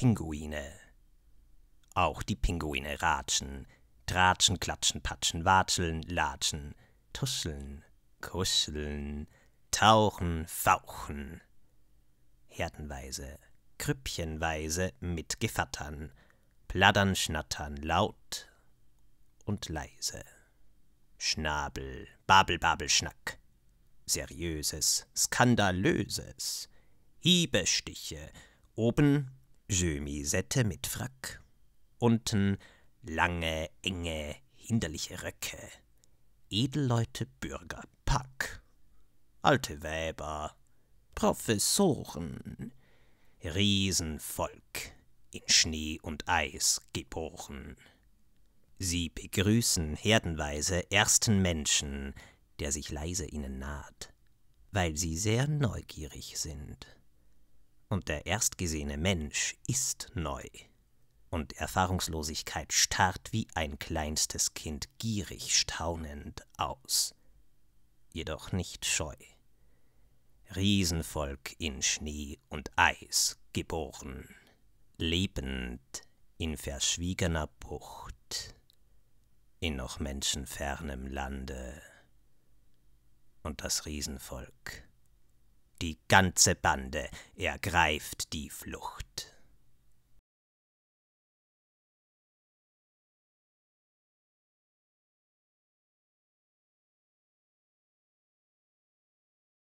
Pinguine. Auch die Pinguine ratschen, tratschen, klatschen, patschen, watscheln, latschen, tuscheln, kuscheln, tauchen, fauchen. Herdenweise, krüppchenweise mit Gevattern, plattern, schnattern, laut und leise. Schnabel, Babel, Babel, Schnack. Seriöses, Skandalöses. Hiebestiche, oben Chemisette mit Frack. Unten lange, enge, hinderliche Röcke. Edelleute, Bürger, Pack. Alte Weiber, Professoren, Riesenvolk, in Schnee und Eis geboren. Sie begrüßen herdenweise ersten Menschen, der sich leise ihnen naht, weil sie sehr neugierig sind und der erstgesehene Mensch ist neu. Und Erfahrungslosigkeit starrt wie ein kleinstes Kind gierig staunend aus. Jedoch nicht scheu. Riesenvolk in Schnee und Eis geboren, lebend in verschwiegener Bucht, in noch menschenfernem Lande. Und das Riesenvolk die ganze Bande ergreift die Flucht.